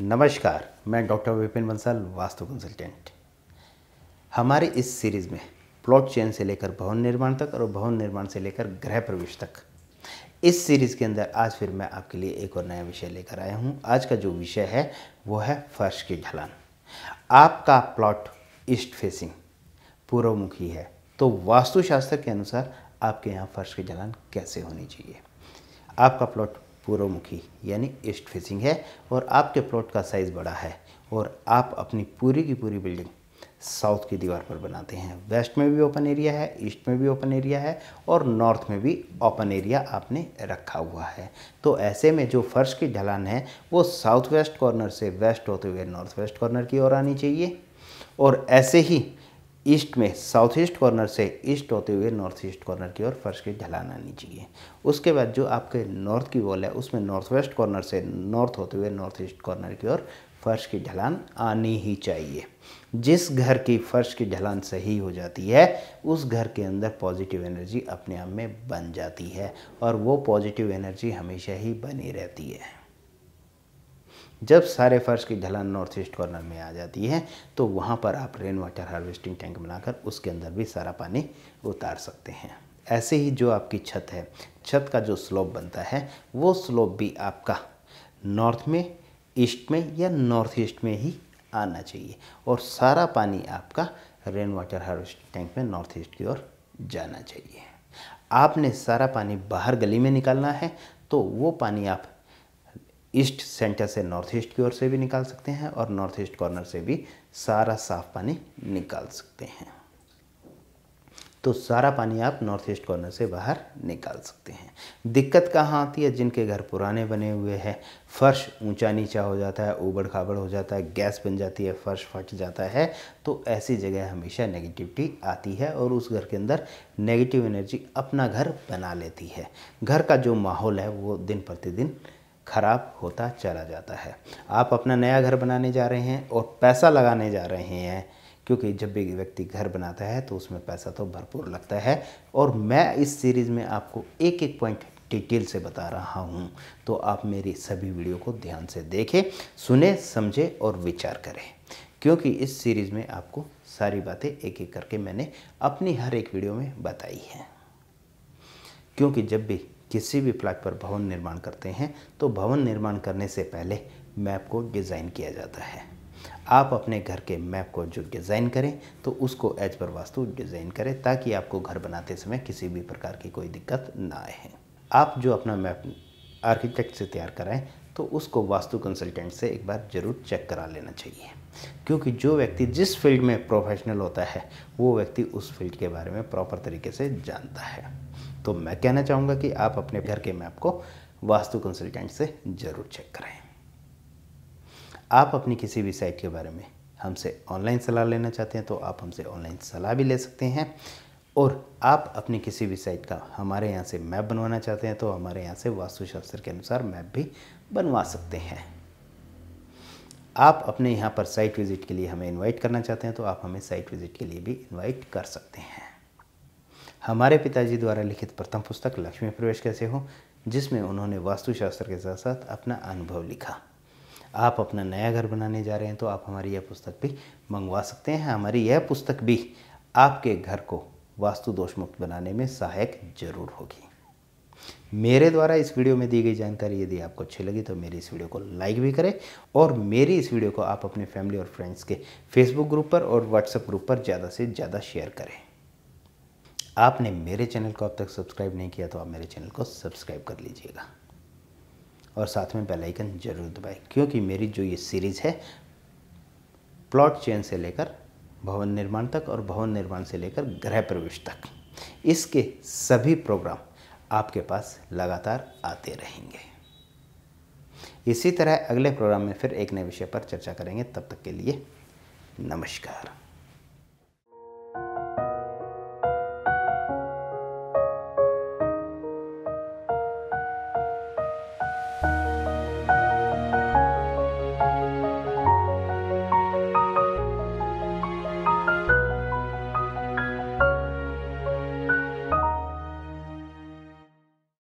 नमस्कार मैं doctor Vipin Bansal vastu consultant हमारे इस सीरीज़ में प्लॉट चेन से लेकर भवन निर्माण तक और भवन निर्माण से लेकर गृह प्रवेश तक इस सीरीज़ के अंदर आज फिर मैं आपके लिए एक और नया विषय लेकर आया हूँ आज का जो विषय है वो है फर्श की ढलान आपका प्लॉट ईस्ट फेसिंग पूर्वमुखी है तो वास्तुशास्त्र के अनुसार आपके यहाँ फर्श की ढलान कैसे होनी चाहिए आपका प्लॉट पूर्वमुखी यानी ईस्ट फेसिंग है और आपके प्लॉट का साइज़ बड़ा है और आप अपनी पूरी की पूरी बिल्डिंग साउथ की दीवार पर बनाते हैं वेस्ट में भी ओपन एरिया है ईस्ट में भी ओपन एरिया है और नॉर्थ में भी ओपन एरिया आपने रखा हुआ है तो ऐसे में जो फर्श की ढलान है वो साउथ वेस्ट कॉर्नर से वेस्ट होते हुए नॉर्थ वेस्ट कॉर्नर की ओर आनी चाहिए और ऐसे ही ईस्ट में साउथ ईस्ट कॉर्नर से ईस्ट होते हुए नॉर्थ ईस्ट कॉर्नर की ओर फर्श की ढलान आनी चाहिए उसके बाद जो आपके नॉर्थ की वॉल है उसमें नॉर्थ वेस्ट कॉर्नर से नॉर्थ होते हुए नॉर्थ ईस्ट कॉर्नर की ओर फर्श की ढलान आनी ही चाहिए जिस घर की फर्श की ढलान सही हो जाती है उस घर के अंदर पॉजिटिव एनर्जी अपने आप में बन जाती है और वो पॉजिटिव एनर्जी हमेशा ही बनी रहती है जब सारे फर्श की ढलान नॉर्थ ईस्ट कॉर्नर में आ जाती है तो वहाँ पर आप रेन वाटर हार्वेस्टिंग टैंक बनाकर उसके अंदर भी सारा पानी उतार सकते हैं ऐसे ही जो आपकी छत है छत का जो स्लोप बनता है वो स्लोप भी आपका नॉर्थ में ईस्ट में या नॉर्थ ईस्ट में ही आना चाहिए और सारा पानी आपका रेन वाटर हार्वेस्टिंग टैंक में नॉर्थ ईस्ट की ओर जाना चाहिए आपने सारा पानी बाहर गली में निकालना है तो वो पानी आप ईस्ट सेंटर से नॉर्थ ईस्ट की ओर से भी निकाल सकते हैं और नॉर्थ ईस्ट कॉर्नर से भी सारा साफ पानी निकाल सकते हैं तो सारा पानी आप नॉर्थ ईस्ट कॉर्नर से बाहर निकाल सकते हैं दिक्कत कहाँ आती है जिनके घर पुराने बने हुए हैं फर्श ऊंचा नीचा हो जाता है ऊबड़ खाबड़ हो जाता है गैस बन जाती है फर्श फट जाता है तो ऐसी जगह हमेशा नेगेटिविटी आती है और उस घर के अंदर नेगेटिव एनर्जी अपना घर बना लेती है घर का जो माहौल है वो दिन प्रतिदिन खराब होता चला जाता है आप अपना नया घर बनाने जा रहे हैं और पैसा लगाने जा रहे हैं क्योंकि जब भी व्यक्ति घर बनाता है तो उसमें पैसा तो भरपूर लगता है और मैं इस सीरीज़ में आपको एक एक पॉइंट डिटेल से बता रहा हूँ तो आप मेरी सभी वीडियो को ध्यान से देखें सुने समझें और विचार करें क्योंकि इस सीरीज़ में आपको सारी बातें एक एक करके मैंने अपनी हर एक वीडियो में बताई हैं क्योंकि जब भी किसी भी प्लाट पर भवन निर्माण करते हैं तो भवन निर्माण करने से पहले मैप को डिज़ाइन किया जाता है आप अपने घर के मैप को जो डिज़ाइन करें तो उसको एज पर वास्तु डिज़ाइन करें ताकि आपको घर बनाते समय किसी भी प्रकार की कोई दिक्कत ना आए आप जो अपना मैप आर्किटेक्ट से तैयार कराएं तो उसको वास्तु कंसल्टेंट से एक बार ज़रूर चेक करा लेना चाहिए क्योंकि जो व्यक्ति जिस फील्ड में प्रोफेशनल होता है वो व्यक्ति उस फील्ड के बारे में प्रॉपर तरीके से जानता है तो मैं कहना चाहूँगा कि आप अपने घर के मैप को वास्तु कंसल्टेंट से ज़रूर चेक करें आप अपनी किसी भी साइट के बारे में हमसे ऑनलाइन सलाह लेना चाहते हैं तो आप हमसे ऑनलाइन सलाह भी ले सकते हैं और आप अपनी किसी भी साइट का हमारे यहाँ से मैप बनवाना चाहते हैं तो हमारे यहाँ से वास्तुशास्त्र के अनुसार मैप भी बनवा सकते हैं आप अपने यहाँ पर साइट विज़िट के लिए हमें इनवाइट करना चाहते हैं तो आप हमें साइट विज़िट के लिए भी इनवाइट कर सकते हैं हमारे पिताजी द्वारा लिखित प्रथम पुस्तक लक्ष्मी प्रवेश कैसे हो जिसमें उन्होंने वास्तुशास्त्र के साथ साथ अपना अनुभव लिखा आप अपना नया घर बनाने जा रहे हैं तो आप हमारी यह पुस्तक भी मंगवा सकते हैं हमारी यह पुस्तक भी आपके घर को वास्तु दोष मुक्त बनाने में सहायक जरूर होगी मेरे द्वारा इस वीडियो में दी गई जानकारी यदि आपको अच्छी लगी तो मेरी इस वीडियो को लाइक भी करें और मेरी इस वीडियो को आप अपने फैमिली और फ्रेंड्स के फेसबुक ग्रुप पर और व्हाट्सएप ग्रुप पर ज़्यादा से ज़्यादा शेयर करें आपने मेरे चैनल को अब तक सब्सक्राइब नहीं किया तो आप मेरे चैनल को सब्सक्राइब कर लीजिएगा और साथ में बेल आइकन जरूर दबाएं क्योंकि मेरी जो ये सीरीज़ है प्लॉट चेन से लेकर भवन निर्माण तक और भवन निर्माण से लेकर गृह प्रवेश तक इसके सभी प्रोग्राम आपके पास लगातार आते रहेंगे इसी तरह अगले प्रोग्राम में फिर एक नए विषय पर चर्चा करेंगे तब तक के लिए नमस्कार